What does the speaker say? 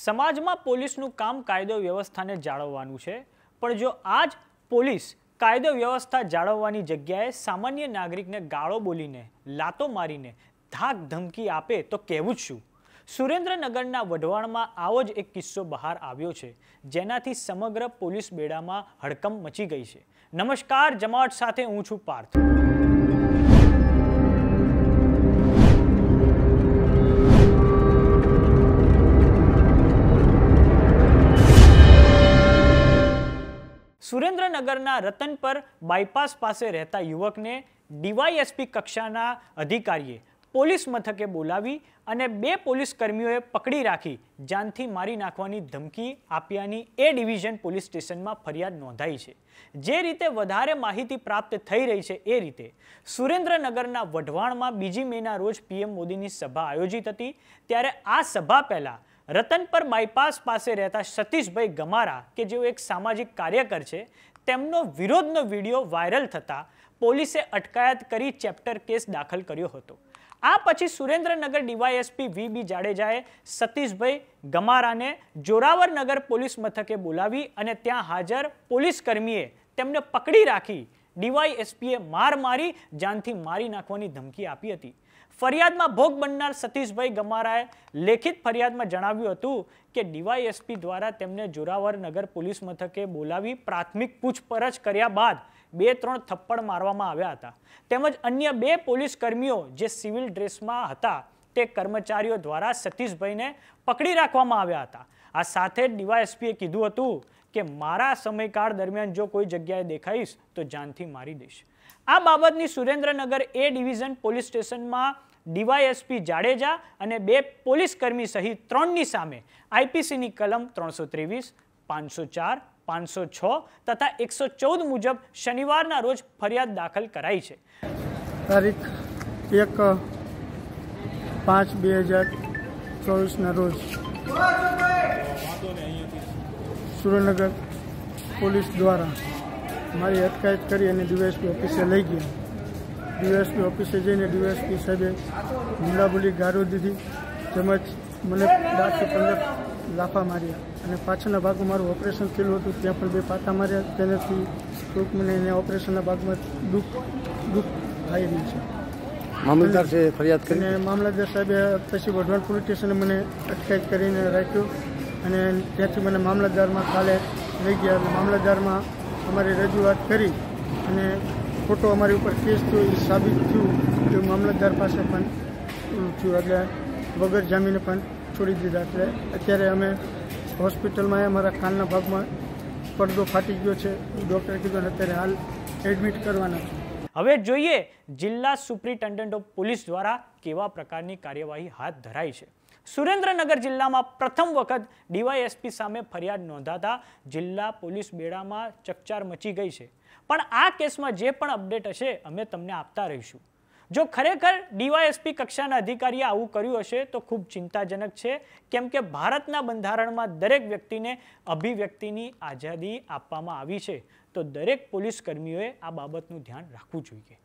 સમાજમાં પોલીસનું કામ કાયદો વ્યવસ્થાને જાળવવાનું છે પણ જો આ જ પોલીસ કાયદો વ્યવસ્થા જાળવવાની જગ્યાએ સામાન્ય નાગરિકને ગાળો બોલીને લાતો મારીને ધાક ધમકી આપે તો કહેવું જ શું સુરેન્દ્રનગરના વઢવાણમાં આવો જ એક કિસ્સો બહાર આવ્યો છે જેનાથી સમગ્ર પોલીસ બેડામાં હડકંપ મચી ગઈ છે નમસ્કાર જમાટ સાથે હું છું પાર્થ સુરેન્દ્રનગરના રતન પર બાયપાસ પાસે રહેતા યુવકને ડીવાયએસપી કક્ષાના અધિકારીએ પોલીસ મથકે બોલાવી અને બે પોલીસ કર્મીઓએ પકડી રાખી જાનથી મારી નાખવાની ધમકી આપ્યાની એ ડિવિઝન પોલીસ સ્ટેશનમાં ફરિયાદ નોંધાઈ છે જે રીતે વધારે માહિતી પ્રાપ્ત થઈ રહી છે એ રીતે સુરેન્દ્રનગરના વઢવાણમાં બીજી મેના રોજ પીએમ મોદીની સભા આયોજિત હતી ત્યારે આ સભા પહેલાં રતનપર બાયપાસ પાસે રહેતા સતીશભાઈ ગમારા કે જેઓ એક સામાજિક કાર્યકર છે તેમનો વિરોધનો વિડીયો વાયરલ થતા પોલીસે અટકાયત કરી ચેપ્ટર કેસ દાખલ કર્યો હતો આ પછી સુરેન્દ્રનગર ડીવાયએસપી વી બી જાડેજાએ સતીશભાઈ ગમારાને જોરાવરનગર પોલીસ મથકે બોલાવી અને ત્યાં હાજર પોલીસકર્મીએ તેમને પકડી રાખી ડીવાયએસપીએ માર મારી જાનથી મારી નાખવાની ધમકી આપી હતી ફરિયાદમાં ભોગ બનનાર સતીશભાઈ ગમારાએ લેખિત ફરિયાદમાં જણાવ્યું હતું કે ડીવાયએસપી દ્વારા તેમને જોરાવર નગર પોલીસ મથકે બોલાવી પ્રાથમિક પૂછપરછ કર્યા બાદ બે ત્રણ થપ્પડ મારવામાં આવ્યા હતા તેમજ અન્ય બે પોલીસ કર્મીઓ જે સિવિલ ડ્રેસમાં હતા તે કર્મચારીઓ દ્વારા સતીશભાઈને પકડી રાખવામાં આવ્યા હતા આ સાથે જ ડીવાયએસપીએ કીધું હતું કે મારા સમયકાળ દરમિયાન જો કોઈ જગ્યાએ દેખાઈશ તો જાનથી મારી દઈશ આ બાબતની સુરેન્દ્રનગર એ ડિવિઝન પોલીસ સ્ટેશનમાં ડીવાયએસપી જાડેજા અને બે પોલીસકર્મી સહિત ત્રણની સામે આઈપીસીની કલમ ત્રણસો ત્રેવીસ પાંચસો ચાર પાંચસો છ તથા એકસો ચૌદ મુજબ શનિવારના રોજ ફરિયાદ દાખલ કરાઈ છે તારીખ એક પાંચ બે હજાર ચોવીસના રોજ સુરેન્દ્રનગર પોલીસ દ્વારા મારી અટકાયત કરી અને ડીવાયએસપી ઓફિસે લઈ ગયા ડીવાયએસપી ઓફિસે જઈને ડીવાયએસપી સાહેબે હુમલાબુલી ગારો દીધી તેમજ મને બારથી પંદર લાફા માર્યા અને પાછળના ભાગમાં મારું ઓપરેશન થયેલું હતું ત્યાં પણ બે પાટા માર્યા તેનાથી ટૂંક મને એને ઓપરેશનના ભાગમાં દુઃખ દુઃખ થાય રહ્યું છે મામલતદાર છે ફરિયાદ કરીને મામલતદાર સાહેબે પછી વઢવાણ પોલીસ સ્ટેશને મને અટકાયત કરીને રાખ્યું અને ત્યાંથી મને મામલતદારમાં કાલે લઈ ગયા અને મામલતદારમાં અમારી રજૂઆત કરી અને ખોટો અમારી ઉપર કેસ થયો એ સાબિત થયું કે મામલતદાર પાસે પણ થયું એટલે વગર જામીને પણ છોડી દીધા એટલે અત્યારે અમે હોસ્પિટલમાં અમારા કાનના ભાગમાં પડદો ફાટી ગયો છે ડૉક્ટરે કીધું અત્યારે હાલ એડમિટ કરવાના છે હવે જોઈએ જિલ્લા સુપ્રિન્ટેન્ડન્ટ ઓફ પોલીસ દ્વારા કેવા પ્રકારની કાર્યવાહી હાથ ધરાઈ છે સુરેન્દ્રનગર જિલ્લામાં પ્રથમ વખત ડીવાયએસપી સામે ફરિયાદ નોંધાતા જિલ્લા પોલીસ બેડામાં ચકચાર મચી ગઈ છે પણ આ કેસમાં જે પણ અપડેટ હશે અમે તમને આપતા રહીશું જો ખરેખર ડીવાયએસપી કક્ષાના અધિકારીએ આવું કર્યું હશે તો ખૂબ ચિંતાજનક છે કેમ કે ભારતના બંધારણમાં દરેક વ્યક્તિને અભિવ્યક્તિની આઝાદી આપવામાં આવી છે તો દરેક પોલીસ કર્મીઓએ આ બાબતનું ધ્યાન રાખવું જોઈએ